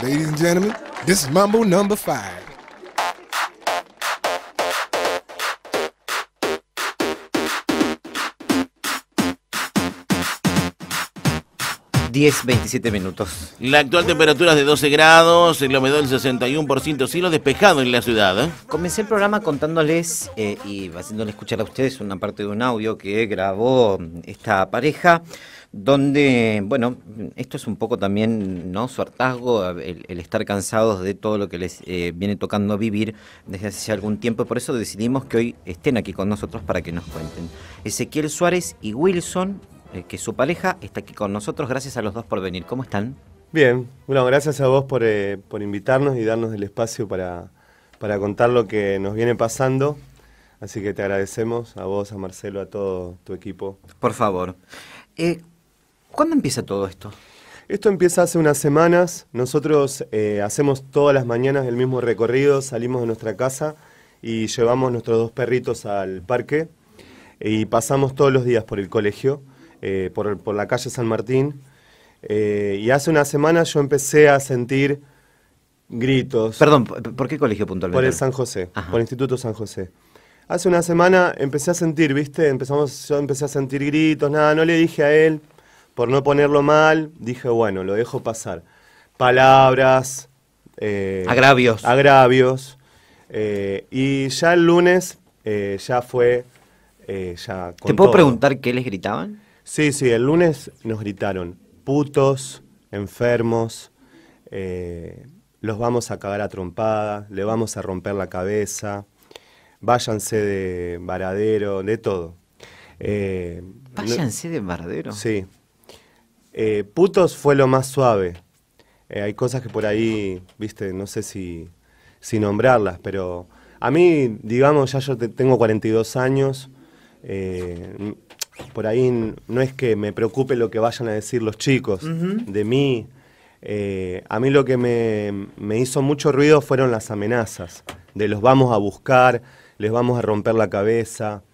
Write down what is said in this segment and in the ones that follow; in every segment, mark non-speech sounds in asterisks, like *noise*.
Ladies and gentlemen, this is Mambo number five. ...10-27 minutos. La actual temperatura es de 12 grados, el humedad del 61%, cielo despejado en la ciudad. ¿eh? Comencé el programa contándoles eh, y haciéndoles escuchar a ustedes una parte de un audio que grabó esta pareja donde, bueno, esto es un poco también, ¿no? Su hartazgo, el, estar cansados de todo lo que les eh, viene tocando vivir desde hace algún tiempo, por eso decidimos que hoy estén aquí con nosotros para que nos cuenten. Ezequiel Suárez y Wilson, eh, que su pareja está aquí con nosotros, gracias a los dos por venir, ¿cómo están? Bien, bueno, gracias a vos por, eh, invitarnos y darnos el espacio para, contar lo que nos viene pasando. Así que te agradecemos a vos, a Marcelo, a todo tu equipo. Por favor. ¿Cuándo empieza todo esto? Esto empieza hace unas semanas. Nosotros eh, hacemos todas las mañanas el mismo recorrido, salimos de nuestra casa y llevamos nuestros dos perritos al parque y pasamos todos los días por el colegio, eh, por, la calle San Martín. Eh, y hace unas semanas yo empecé a sentir gritos. Perdón, ¿por qué colegio puntualmente? Por el San José, por el Instituto San José. Hace una semana empecé a sentir, ¿viste? Empezamos, yo empecé a sentir gritos, nada, no le dije a él por no ponerlo mal, dije, bueno, lo dejo pasar. Palabras. Eh, agravios. Agravios. Eh, y ya el lunes eh, ya fue. ya ¿Te puedo preguntar qué les gritaban? Sí, sí, el lunes nos gritaron putos, enfermos, los vamos a cagar a trompada, le vamos a romper la cabeza, váyanse de varadero, de todo. Váyanse de varadero. Sí, eh, putos fue lo más suave. Eh, hay cosas que por ahí, viste, no sé si, nombrarlas, pero a mí, digamos, ya yo tengo 42 años. Eh, por ahí no es que me preocupe lo que vayan a decir los chicos de mí. a mí lo que me, hizo mucho ruido fueron las amenazas, de los vamos a buscar, les vamos a romper la cabeza.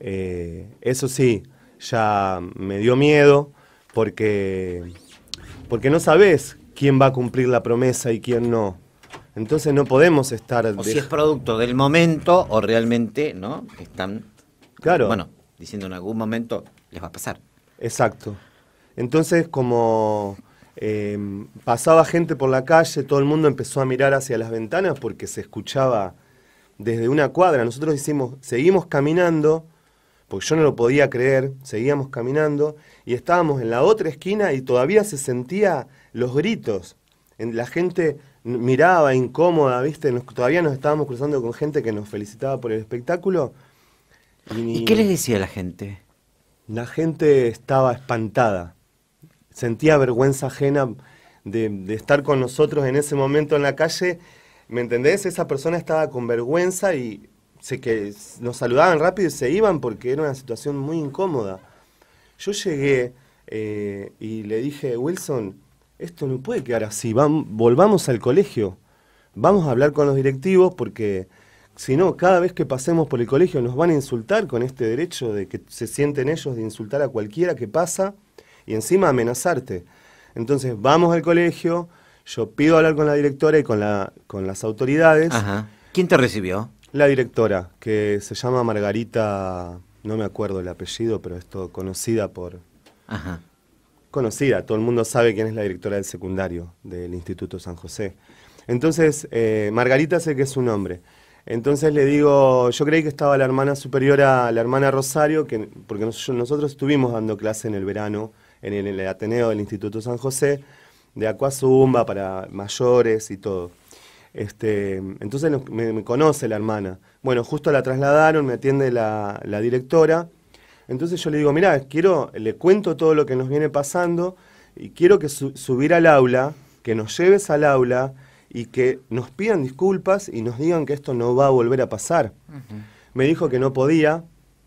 eso sí, ya me dio miedo, porque, porque no sabes quién va a cumplir la promesa y quién no. Entonces no podemos estar... O si es producto del momento o realmente, ¿no? Están... Claro. Bueno, diciendo en algún momento les va a pasar. Exacto. Entonces como em, pasaba gente por la calle, todo el mundo empezó a mirar hacia las ventanas porque se escuchaba desde una cuadra. Nosotros hicimos, seguimos caminando porque yo no lo podía creer, seguíamos caminando y estábamos en la otra esquina y todavía se sentía los gritos. La gente miraba incómoda, ¿viste? todavía nos estábamos cruzando con gente que nos felicitaba por el espectáculo. ¿Y, qué les decía la gente? La gente estaba espantada, sentía vergüenza ajena de estar con nosotros en ese momento en la calle. ¿Me entendés? Esa persona estaba con vergüenza y se, que nos saludaban rápido y se iban porque era una situación muy incómoda. Yo llegué eh, y le dije, Wilson, esto no puede quedar así, volvamos al colegio, vamos a hablar con los directivos porque si no, cada vez que pasemos por el colegio nos van a insultar con este derecho de que se sienten ellos de insultar a cualquiera que pasa y encima amenazarte. Entonces vamos al colegio, yo pido hablar con la directora y con, la, con las autoridades. ¿Quién te recibió? La directora, que se llama Margarita, no me acuerdo el apellido, pero es conocida por... Ajá. Conocida, todo el mundo sabe quién es la directora del secundario del Instituto San José. Entonces, eh, Margarita sé que es su nombre. Entonces le digo, yo creí que estaba la hermana superior a la hermana Rosario, que, porque nosotros estuvimos dando clase en el verano en el, en el Ateneo del Instituto San José, de Acuazumba para mayores y todo. Este, entonces me, conoce la hermana. Bueno, justo la trasladaron, me atiende la, directora. Entonces yo le digo, mira, quiero, le cuento todo lo que nos viene pasando y quiero que subir al aula, que nos lleves al aula y que nos pidan disculpas y nos digan que esto no va a volver a pasar. Me dijo que no podía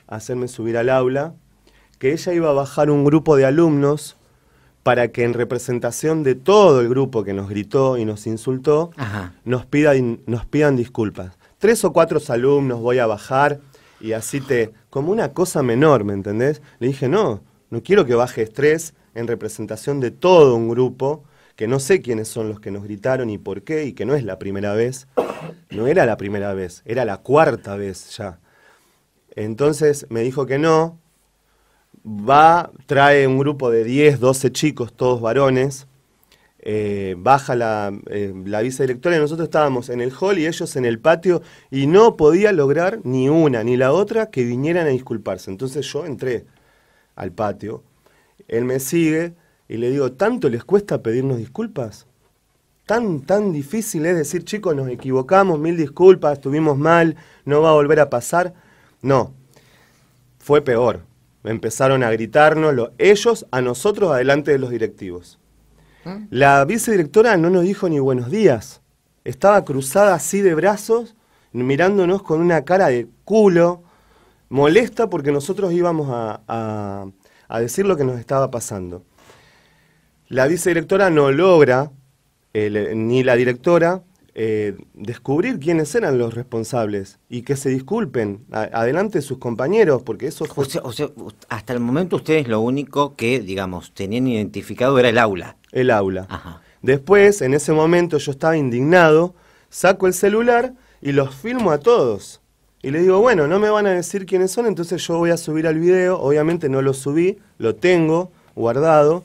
hacerme subir al aula, que ella iba a bajar un grupo de alumnos para que en representación de todo el grupo que nos gritó y nos insultó, Nos, pidan, nos pidan disculpas. Tres o cuatro alumnos voy a bajar y así te... como una cosa menor, ¿me entendés? Le dije, no, no quiero que baje estrés en representación de todo un grupo que no sé quiénes son los que nos gritaron y por qué, y que no es la primera vez. No era la primera vez, era la cuarta vez ya. Entonces me dijo que no, va, trae un grupo de 10, 12 chicos, todos varones, eh, baja la, eh, la vice directora y nosotros estábamos en el hall y ellos en el patio y no podía lograr ni una ni la otra que vinieran a disculparse. Entonces yo entré al patio, él me sigue y le digo, ¿tanto les cuesta pedirnos disculpas? Tan, tan difícil es decir, chicos, nos equivocamos, mil disculpas, estuvimos mal, no va a volver a pasar. No, fue peor Empezaron a los ellos a nosotros adelante de los directivos. ¿Ah? La vicedirectora no nos dijo ni buenos días. Estaba cruzada así de brazos, mirándonos con una cara de culo, molesta porque nosotros íbamos a, decir lo que nos estaba pasando. La vicedirectora no logra, ni la directora, eh, descubrir quiénes eran los responsables y que se disculpen adelante sus compañeros, porque eso O sea, hasta el momento ustedes lo único que, digamos, tenían identificado era el aula. El aula. Después, en ese momento yo estaba indignado, saco el celular y los filmo a todos. Y le digo, bueno, no me van a decir quiénes son, entonces yo voy a subir al video, obviamente no lo subí, lo tengo guardado,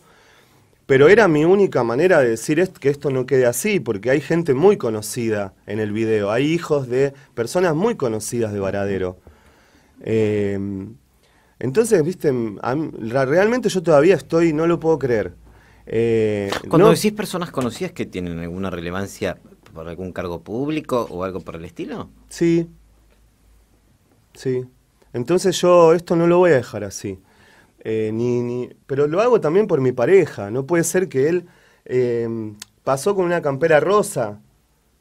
pero era mi única manera de decir que esto no quede así, porque hay gente muy conocida en el video, hay hijos de personas muy conocidas de Varadero. Em, entonces, viste, realmente yo todavía estoy, no lo puedo creer. Eh, decís personas conocidas que tienen alguna relevancia por algún cargo público o algo por el estilo. Sí, sí. Entonces yo esto no lo voy a dejar así. Eh, ni, pero lo hago también por mi pareja. No puede ser que él eh, pasó con una campera rosa,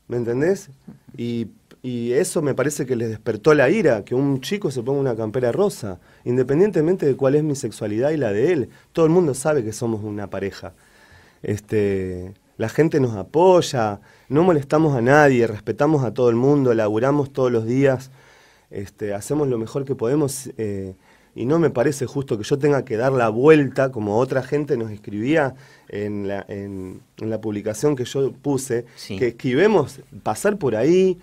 ¿me entendés? Y, eso me parece que les despertó la ira, que un chico se ponga una campera rosa, independientemente de cuál es mi sexualidad y la de él. Todo el mundo sabe que somos una pareja. Este, la gente nos apoya, no molestamos a nadie, respetamos a todo el mundo, laburamos todos los días, este, hacemos lo mejor que podemos. Eh, y no me parece justo que yo tenga que dar la vuelta, como otra gente nos escribía en la, en, publicación que yo puse, que esquivemos pasar por ahí.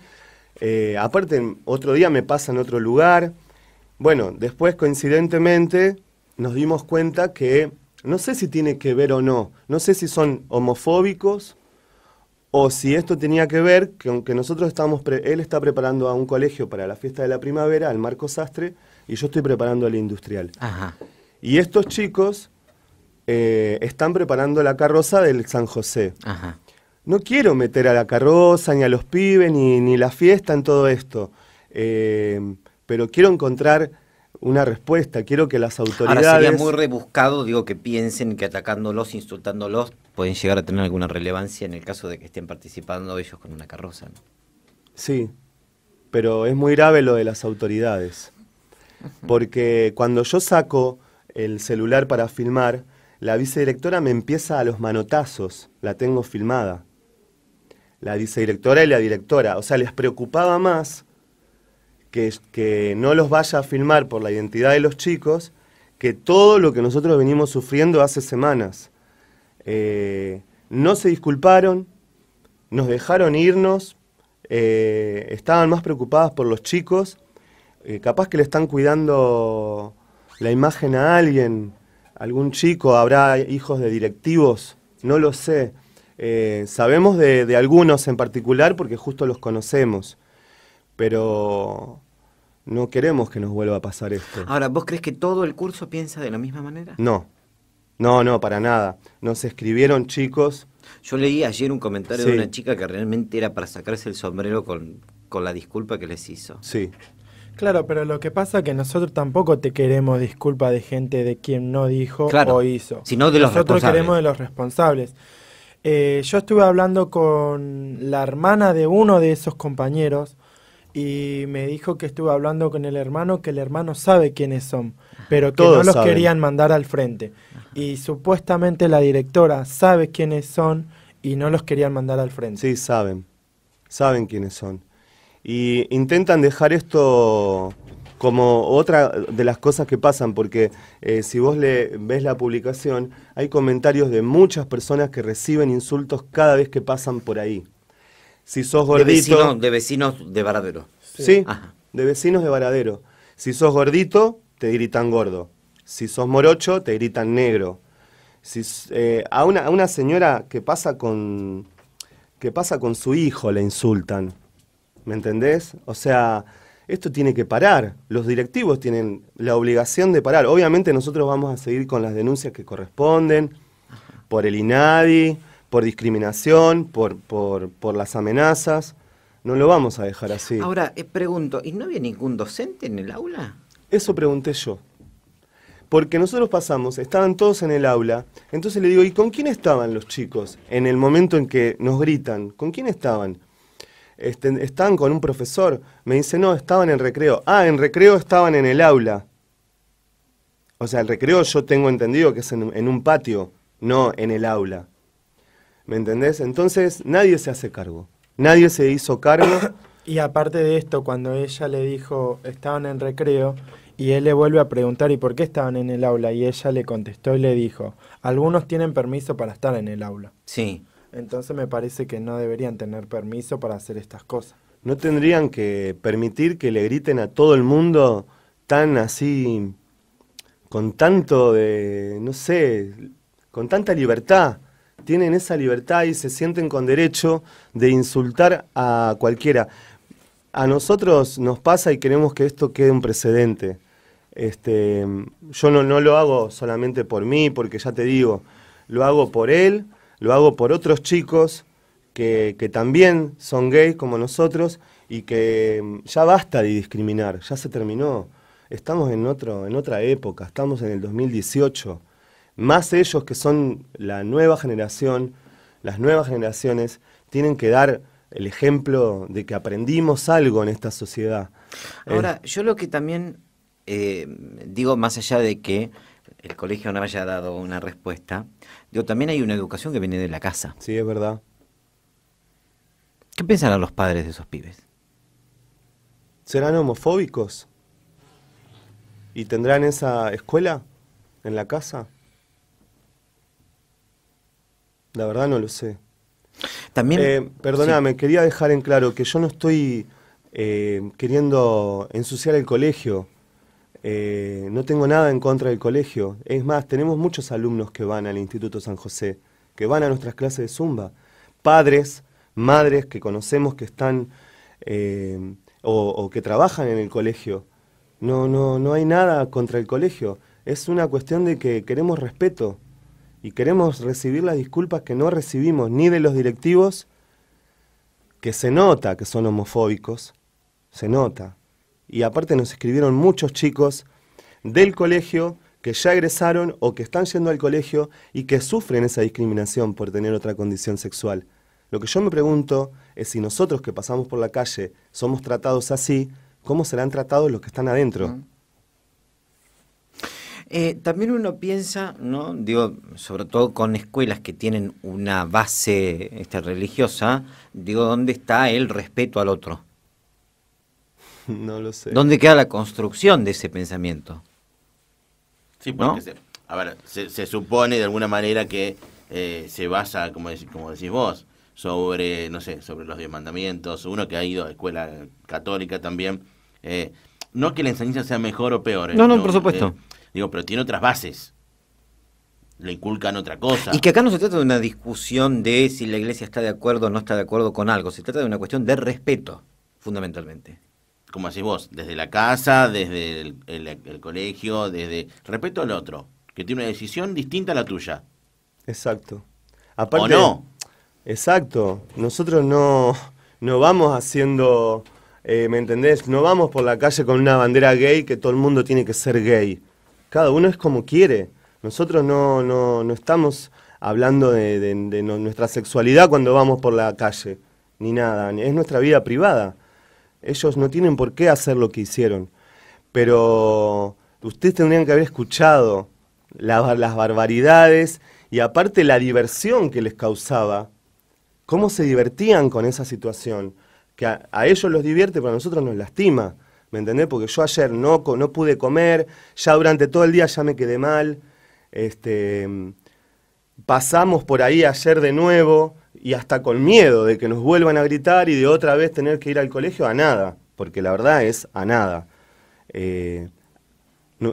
Eh, aparte, otro día me pasa en otro lugar. Bueno, después coincidentemente nos dimos cuenta que no sé si tiene que ver o no, no sé si son homofóbicos o si esto tenía que ver que aunque nosotros estamos, él está preparando a un colegio para la fiesta de la primavera, al Marco Sastre, y yo estoy preparando el industrial. Y estos chicos eh, están preparando la carroza del San José. No quiero meter a la carroza, ni a los pibes, ni, la fiesta en todo esto, eh, pero quiero encontrar una respuesta, quiero que las autoridades... Ahora sería muy rebuscado, digo, que piensen que atacándolos, insultándolos, pueden llegar a tener alguna relevancia en el caso de que estén participando ellos con una carroza. Sí, pero es muy grave lo de las autoridades porque cuando yo saco el celular para filmar, la vicedirectora me empieza a los manotazos, la tengo filmada. La vicedirectora y la directora, o sea, les preocupaba más que, que no los vaya a filmar por la identidad de los chicos que todo lo que nosotros venimos sufriendo hace semanas. Eh, no se disculparon, nos dejaron irnos, eh, estaban más preocupadas por los chicos eh, capaz que le están cuidando la imagen a alguien, algún chico, habrá hijos de directivos, no lo sé. Eh, sabemos de, algunos en particular porque justo los conocemos, pero no queremos que nos vuelva a pasar esto. Ahora, ¿vos crees que todo el curso piensa de la misma manera? No, no, no, para nada. Nos escribieron chicos. Yo leí ayer un comentario de una chica que realmente era para sacarse el sombrero con, con la disculpa que les hizo. Sí, Claro, pero lo que pasa es que nosotros tampoco te queremos disculpa de gente de quien no dijo o hizo. Sino de los nosotros queremos de los responsables. Eh, yo estuve hablando con la hermana de uno de esos compañeros y me dijo que estuve hablando con el hermano, que el hermano sabe quiénes son, pero que no los querían mandar al frente. Y supuestamente la directora sabe quiénes son y no los querían mandar al frente. Sí, saben. Saben quiénes son y intentan dejar esto como otra de las cosas que pasan, porque eh, si vos le ves la publicación, hay comentarios de muchas personas que reciben insultos cada vez que pasan por ahí. Si sos gordito. De, vecinos de Varadero. Sí, de vecinos de Varadero. Si sos gordito, te gritan gordo. Si sos morocho, te gritan negro. Si, eh, a, una, a una señora que pasa con. que pasa con su hijo le insultan. ¿Me entendés? O sea, esto tiene que parar. Los directivos tienen la obligación de parar. Obviamente nosotros vamos a seguir con las denuncias que corresponden por el INADI, por discriminación, por, por, las amenazas. No lo vamos a dejar así. Ahora, eh, pregunto, ¿y no había ningún docente en el aula? Eso pregunté yo. Porque nosotros pasamos, estaban todos en el aula, entonces le digo, ¿y con quién estaban los chicos en el momento en que nos gritan? ¿Con quién estaban? están con un profesor. Me dice, no, estaban en recreo. Ah, en recreo estaban en el aula. O sea, el recreo yo tengo entendido que es en, en un patio, no en el aula. ¿Me entendés? Entonces nadie se hace cargo. Nadie se hizo cargo. *coughs* Y aparte de esto, cuando ella le dijo, estaban en recreo, y él le vuelve a preguntar, ¿y por qué estaban en el aula? Y ella le contestó y le dijo, algunos tienen permiso para estar en el aula. Sí. Entonces me parece que no deberían tener permiso para hacer estas cosas. ¿No tendrían que permitir que le griten a todo el mundo tan así, con tanto de, no sé, con tanta libertad? Tienen esa libertad y se sienten con derecho de insultar a cualquiera. A nosotros nos pasa y queremos que esto quede un precedente. Este, yo no, no lo hago solamente por mí, porque ya te digo, lo hago por él, lo hago por otros chicos que, que también son gays como nosotros y que mm, ya basta de discriminar, ya se terminó. Estamos en, otro, en otra época, estamos en el 2018. Más ellos que son la nueva generación, las nuevas generaciones, tienen que dar el ejemplo de que aprendimos algo en esta sociedad. Ahora, eh, yo lo que también eh, digo, más allá de que el colegio no haya dado una respuesta, Yo también hay una educación que viene de la casa. Sí, es verdad. ¿Qué pensarán los padres de esos pibes? ¿Serán homofóbicos? ¿Y tendrán esa escuela en la casa? La verdad no lo sé. También. Eh, perdóname, quería dejar en claro que yo no estoy eh, queriendo ensuciar el colegio. Eh, no tengo nada en contra del colegio. Es más, tenemos muchos alumnos que van al Instituto San José, que van a nuestras clases de Zumba. Padres, madres que conocemos que están eh, o, o, que trabajan en el colegio. No, no, no hay nada contra el colegio. Es una cuestión de que queremos respeto y queremos recibir las disculpas que no recibimos ni de los directivos, que se nota que son homofóbicos, se nota, y aparte nos escribieron muchos chicos del colegio que ya egresaron o que están yendo al colegio y que sufren esa discriminación por tener otra condición sexual. Lo que yo me pregunto es si nosotros que pasamos por la calle somos tratados así, ¿cómo serán tratados los que están adentro? Eh, también uno piensa, ¿no? Digo, sobre todo con escuelas que tienen una base este, religiosa, digo, ¿dónde está el respeto al otro? *laughs* No lo sé. ¿Dónde queda la construcción de ese pensamiento? Sí, porque se, a ver, se, supone de alguna manera que eh, se basa, como, como decís vos, sobre, no sé, sobre los diez mandamientos, uno que ha ido a escuela católica también. Eh, no que la enseñanza sea mejor o peor. Eh, no, no, por supuesto. digo, pero tiene otras bases le inculcan otra cosa. Y que acá no se trata de una discusión de si la iglesia está de acuerdo o no está de acuerdo con algo, se trata de una cuestión de respeto, fundamentalmente como decís vos, desde la casa, desde el, colegio, desde... Respeto al otro, que tiene una decisión distinta a la tuya. Exacto. Aparte, ¿O no? Exacto. Nosotros no, no vamos haciendo, eh, ¿me entendés? No vamos por la calle con una bandera gay que todo el mundo tiene que ser gay. Cada uno es como quiere. Nosotros no, no, no estamos hablando de, de nuestra sexualidad cuando vamos por la calle, ni nada. Es nuestra vida privada. Ellos no tienen por qué hacer lo que hicieron. Pero ustedes tendrían que haber escuchado las barbaridades y aparte la diversión que les causaba. Cómo se divertían con esa situación. Que a, ellos los divierte, pero a nosotros nos lastima. ¿Me entendés? Porque yo ayer no, no pude comer, ya durante todo el día ya me quedé mal. Este, mm, pasamos por ahí ayer de nuevo y hasta con miedo de que nos vuelvan a gritar y de otra vez tener que ir al colegio a nada, porque la verdad es a nada. Eh,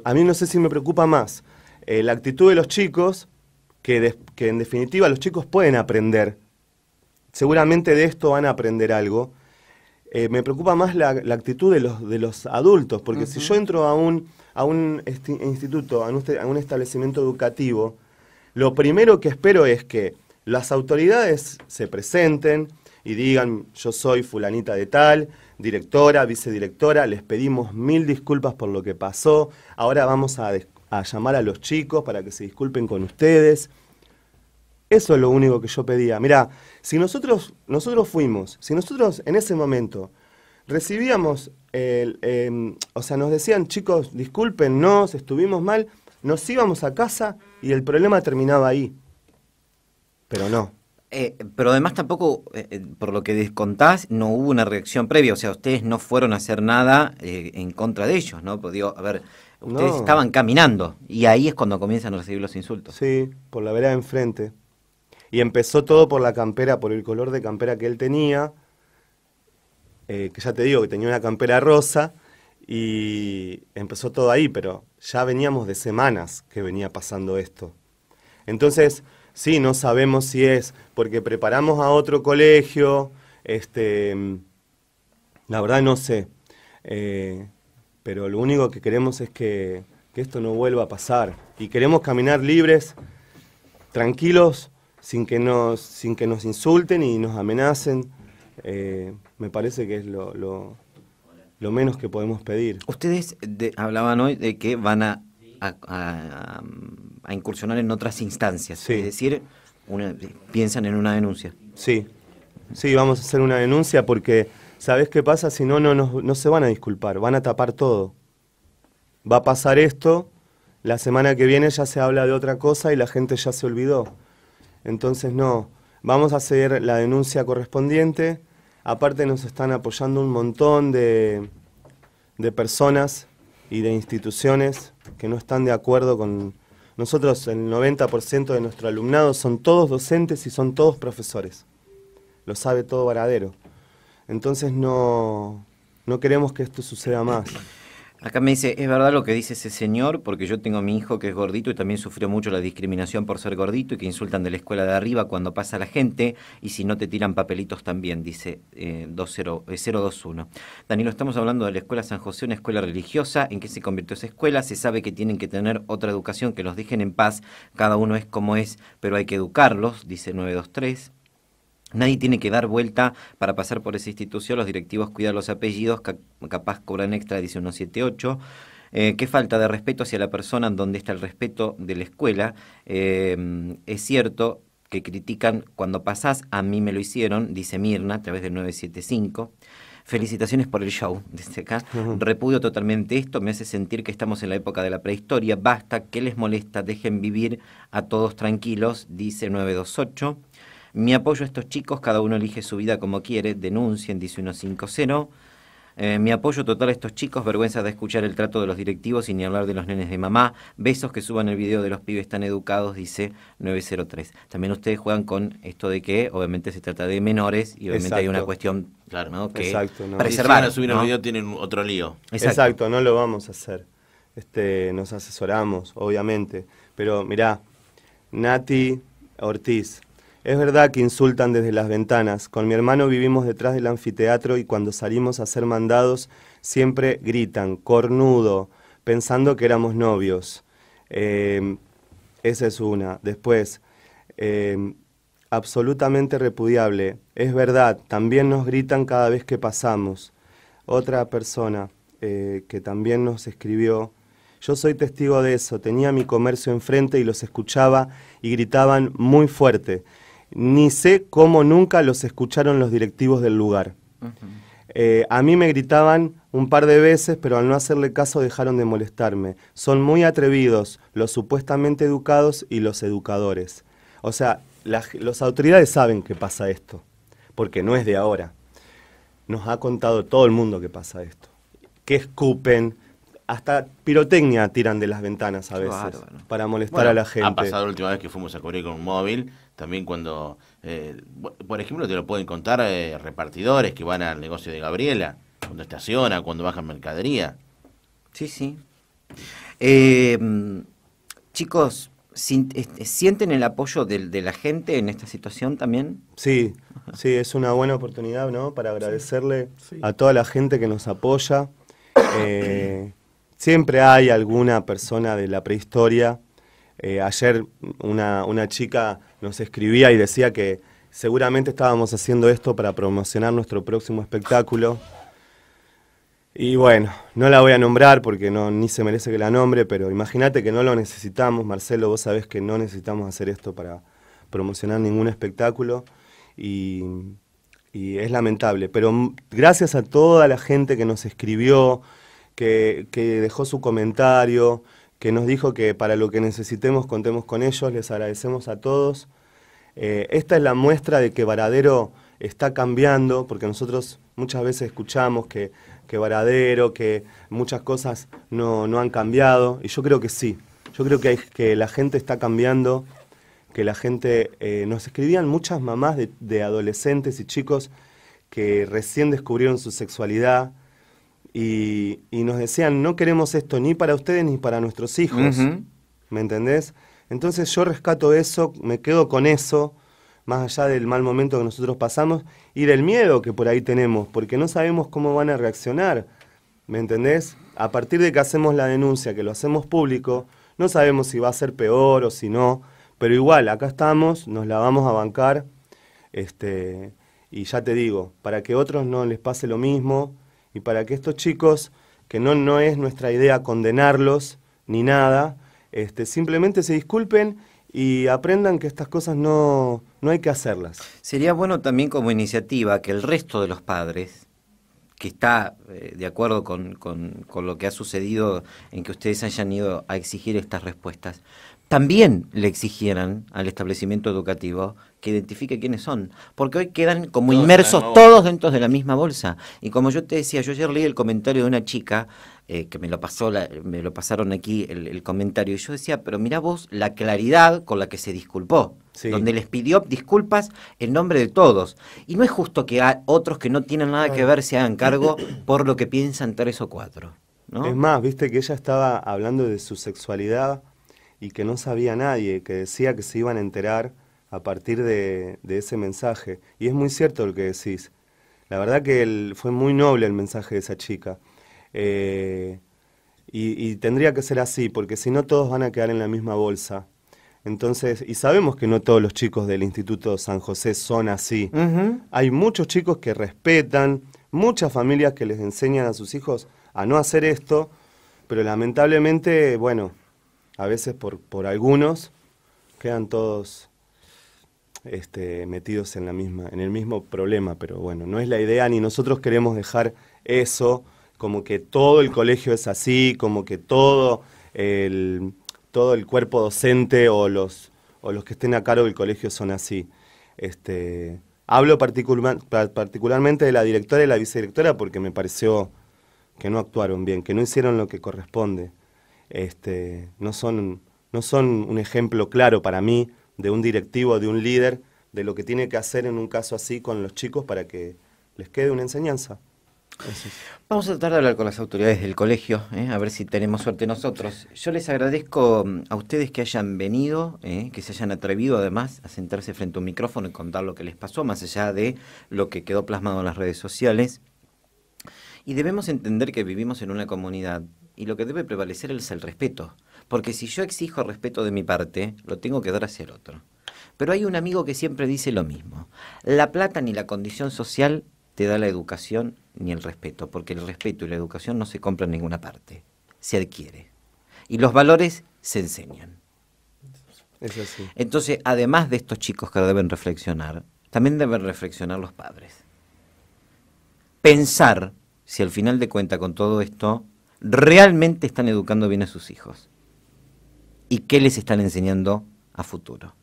a mí no sé si me preocupa más eh, la actitud de los chicos, que, que en definitiva los chicos pueden aprender. Seguramente de esto van a aprender algo. Eh, me preocupa más la, actitud de los, de los adultos, porque si yo entro a un, a un instituto, a un establecimiento educativo, lo primero que espero es que las autoridades se presenten y digan, yo soy fulanita de tal, directora, vicedirectora, les pedimos mil disculpas por lo que pasó, ahora vamos a, llamar a los chicos para que se disculpen con ustedes. Eso es lo único que yo pedía. Mirá, si nosotros, nosotros fuimos, si nosotros en ese momento recibíamos, el, em, o sea, nos decían, chicos, nos estuvimos mal, nos íbamos a casa y el problema terminaba ahí pero no. Eh, pero además tampoco, eh, eh, por lo que descontás, no hubo una reacción previa. O sea, ustedes no fueron a hacer nada en contra de ellos, ¿no? Porque, a ver, ustedes estaban caminando y ahí es cuando comienzan a recibir los insultos. Sí, por la vereda enfrente. Y empezó todo por la campera, por el color de campera que él tenía, que ya te digo que tenía una campera rosa, y empezó todo ahí, pero ya veníamos de semanas que venía pasando esto. Entonces Sí, no sabemos si es, porque preparamos a otro colegio, este, la verdad no sé, eh, pero lo único que queremos es que, esto no vuelva a pasar y queremos caminar libres, tranquilos, sin que nos, sin que nos insulten y nos amenacen. Eh, me parece que es lo, lo, menos que podemos pedir. Ustedes hablaban hoy de que van a a, incursionar en otras instancias. Es decir, piensan en una denuncia. Sí, sí, vamos a hacer una denuncia porque, sabes qué pasa? Si no, no, no, no se van a disculpar, van a tapar todo. Va a pasar esto, la semana que viene ya se habla de otra cosa y la gente ya se olvidó. Entonces, no, vamos a hacer la denuncia correspondiente. Aparte nos están apoyando un montón de, de personas y de instituciones que no están de acuerdo con... Nosotros el 90% de nuestro alumnado son todos docentes y son todos profesores. Lo sabe todo Varadero. Entonces no, no queremos que esto suceda más. Acá me dice, es verdad lo que dice ese señor, porque yo tengo a mi hijo que es gordito y también sufrió mucho la discriminación por ser gordito y que insultan de la escuela de arriba cuando pasa la gente y si no te tiran papelitos también, dice 20, eh, 021. Eh, Danilo, estamos hablando de la escuela San José, una escuela religiosa, en qué se convirtió esa escuela, se sabe que tienen que tener otra educación, que los dejen en paz, cada uno es como es, pero hay que educarlos, dice 923. Nadie tiene que dar vuelta para pasar por esa institución, los directivos cuidan los apellidos, capaz cobran extra, dice 178. Eh, qué falta de respeto hacia la persona en donde está el respeto de la escuela. Em, es cierto que critican cuando pasás, a mí me lo hicieron, dice Mirna a través del 975. Felicitaciones por el show, *laughs* dice acá. Repudio totalmente esto, me hace sentir que estamos en la época de la prehistoria. Basta, ¿qué les molesta? Dejen vivir a todos tranquilos, dice 928. Mi apoyo a estos chicos, cada uno elige su vida como quiere, denuncien, dice 150. Eh, mi apoyo total a estos chicos, vergüenza de escuchar el trato de los directivos y ni hablar de los nenes de mamá. Besos que suban el video de los pibes tan educados, dice 903. También ustedes juegan con esto de que obviamente se trata de menores y obviamente hay una cuestión claro, ¿no? que no. subir video tienen otro lío. Exacto. Exacto. no lo vamos a hacer. Este, nos asesoramos, obviamente. Pero mirá, Nati Ortiz, es verdad que insultan desde las ventanas. Con mi hermano vivimos detrás del anfiteatro y cuando salimos a ser mandados siempre gritan, cornudo, pensando que éramos novios. Em, esa es una. Después, em, absolutamente repudiable. Es verdad, también nos gritan cada vez que pasamos. Otra persona eh, que también nos escribió, yo soy testigo de eso, tenía mi comercio enfrente y los escuchaba y gritaban muy fuerte ni sé cómo nunca los escucharon los directivos del lugar. Eh, a mí me gritaban un par de veces, pero al no hacerle caso dejaron de molestarme. Son muy atrevidos los supuestamente educados y los educadores. O sea, las, las autoridades saben que pasa esto, porque no es de ahora. Nos ha contado todo el mundo que pasa esto. Que escupen, hasta pirotecnia tiran de las ventanas a veces para molestar a la gente. Ha pasado la última vez que fuimos a cubrir con un móvil, también cuando, eh, por ejemplo, te lo pueden contar eh, repartidores que van al negocio de Gabriela, cuando estaciona, cuando baja mercadería. Sí, sí. Eh, chicos, este, ¿sienten el apoyo de, la gente en esta situación también? Sí, sí, es una buena oportunidad, ¿no? Para agradecerle a toda la gente que nos apoya. Eh, Siempre hay alguna persona de la prehistoria. Eh, ayer una, una chica nos escribía y decía que seguramente estábamos haciendo esto para promocionar nuestro próximo espectáculo. Y bueno, no la voy a nombrar porque no, ni se merece que la nombre, pero imagínate que no lo necesitamos, Marcelo, vos sabés que no necesitamos hacer esto para promocionar ningún espectáculo y es lamentable. Pero gracias a toda la gente que nos escribió, que, dejó su comentario, que nos dijo que para lo que necesitemos contemos con ellos, les agradecemos a todos. Eh, esta es la muestra de que Varadero está cambiando, porque nosotros muchas veces escuchamos que, Varadero, que muchas cosas no, no, han cambiado, y yo creo que sí, yo creo que, que la gente está cambiando, que la gente, eh, nos escribían muchas mamás de adolescentes y chicos que recién descubrieron su sexualidad, y, nos decían, no queremos esto ni para ustedes ni para nuestros hijos. ¿Me entendés? Entonces yo rescato eso, me quedo con eso, más allá del mal momento que nosotros pasamos y del miedo que por ahí tenemos, porque no sabemos cómo van a reaccionar. ¿Me entendés? A partir de que hacemos la denuncia, que lo hacemos público, no sabemos si va a ser peor o si no, pero igual, acá estamos, nos la vamos a bancar. Este, y ya te digo, para que otros no les pase lo mismo, y para que estos chicos, que no, no es nuestra idea condenarlos ni nada, este, simplemente se disculpen y aprendan que estas cosas no, no hay que hacerlas. Sería bueno también como iniciativa que el resto de los padres, que está eh, de acuerdo con, con, lo que ha sucedido en que ustedes hayan ido a exigir estas respuestas, también le exigieran al establecimiento educativo que identifique quiénes son, porque hoy quedan como inmersos todos dentro de la misma bolsa. Y como yo te decía, yo ayer leí el comentario de una chica eh, que me lo pasó, me lo pasaron aquí el, comentario y yo decía, pero mira vos la claridad con la que se disculpó, donde les pidió disculpas en nombre de todos. Y no es justo que otros que no tienen nada que ver se hagan cargo por lo que piensan tres o cuatro. ¿no? Es más, viste que ella estaba hablando de su sexualidad y que no sabía nadie, que decía que se iban a enterar a partir de, ese mensaje. Y es muy cierto lo que decís. La verdad que fue muy noble el mensaje de esa chica. Eh, y, tendría que ser así, porque si no todos van a quedar en la misma bolsa. Entonces, y sabemos que no todos los chicos del Instituto San José son así. Hay muchos chicos que respetan, muchas familias que les enseñan a sus hijos a no hacer esto, pero lamentablemente, bueno, a veces por, por algunos quedan todos este, metidos en, la misma, en el mismo problema, pero bueno, no es la idea ni nosotros queremos dejar eso como que todo el colegio es así, como que todo el, todo el cuerpo docente o los, o los que estén a cargo del colegio son así. Este, hablo particularmente de la directora y la vicedirectora porque me pareció que no actuaron bien, que no hicieron lo que corresponde. Este, no, son, no son un ejemplo claro para mí de un directivo, de un líder, de lo que tiene que hacer en un caso así con los chicos para que les quede una enseñanza. Vamos a tratar de hablar con las autoridades del colegio, ¿eh? a ver si tenemos suerte nosotros. Yo les agradezco mm, a ustedes que hayan venido, ¿eh? que se hayan atrevido además a sentarse frente a un micrófono y contar lo que les pasó, más allá de lo que quedó plasmado en las redes sociales. Y debemos entender que vivimos en una comunidad y lo que debe prevalecer es el respeto. Porque si yo exijo respeto de mi parte, lo tengo que dar hacia el otro. Pero hay un amigo que siempre dice lo mismo. La plata ni la condición social te da la educación ni el respeto, porque el respeto y la educación no se compran en ninguna parte, se adquiere. Y los valores se enseñan. Entonces, además de estos chicos que deben reflexionar, también deben reflexionar los padres. Pensar si al final de cuenta con todo esto realmente están educando bien a sus hijos y qué les están enseñando a futuro.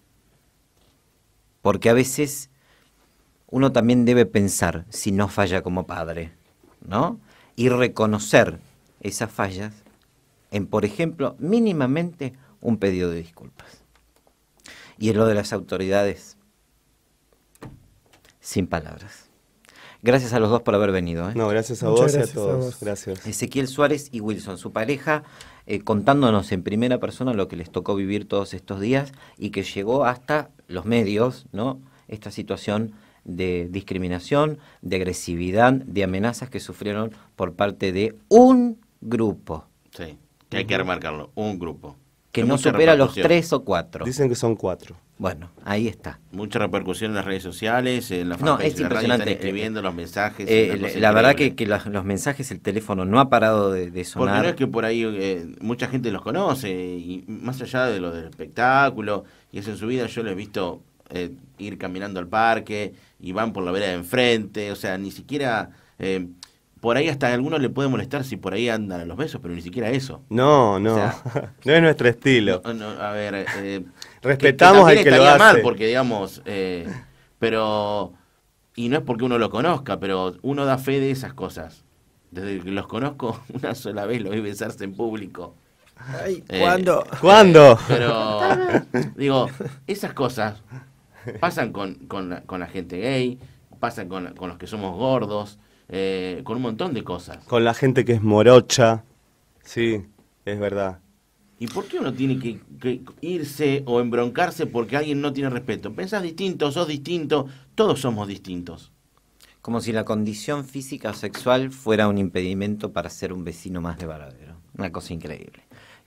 Porque a veces uno también debe pensar si no falla como padre, ¿no? Y reconocer esas fallas en, por ejemplo, mínimamente un pedido de disculpas. Y en lo de las autoridades, sin palabras. Gracias a los dos por haber venido. ¿eh? No, gracias a vos y a todos. Gracias. Ezequiel Suárez y Wilson, su pareja, eh, contándonos en primera persona lo que les tocó vivir todos estos días y que llegó hasta los medios, ¿no? Esta situación de discriminación, de agresividad, de amenazas que sufrieron por parte de un grupo. Sí, que hay que remarcarlo, un grupo que no supera los tres o cuatro. Dicen que son cuatro. Bueno, ahí está. Mucha repercusión en las redes sociales, en la no, es impresionante. Están eh, escribiendo los mensajes. Eh, la, verdad que, que los, mensajes, el teléfono no ha parado de, sonar. Porque no es que por ahí eh, mucha gente los conoce, y más allá de lo del espectáculo, y es en su vida yo lo he visto ir caminando al parque, y van por la vereda de enfrente, o sea, ni siquiera por ahí hasta a algunos le puede molestar si por ahí andan los besos, pero ni siquiera eso. No, no. *laughs* no es nuestro estilo. a ver. Eh, *laughs* eh, Respetamos que, que lo mal, porque digamos. Eh, pero. Y no es porque uno lo conozca, pero uno da fe de esas cosas. Desde que los conozco, *laughs* una sola vez lo vi besarse en público. Ay, ¿Cuándo? ¿Cuándo? Pero. digo, esas cosas pasan con, la, gente gay, pasan con, con los que somos gordos. Eh, con un montón de cosas. Con la gente que es morocha, sí, es verdad. ¿Y por qué uno tiene que, irse o embroncarse porque alguien no tiene respeto? Pensás distinto, sos distinto, todos somos distintos. Como si la condición física o sexual fuera un impedimento para ser un vecino más de Varadero. Una cosa increíble.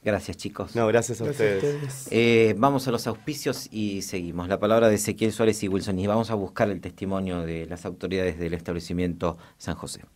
Gracias, chicos. No, gracias a ustedes. Eh, vamos a los auspicios y seguimos. La palabra de Ezequiel Suárez y Wilson. Y vamos a buscar el testimonio de las autoridades del establecimiento San José.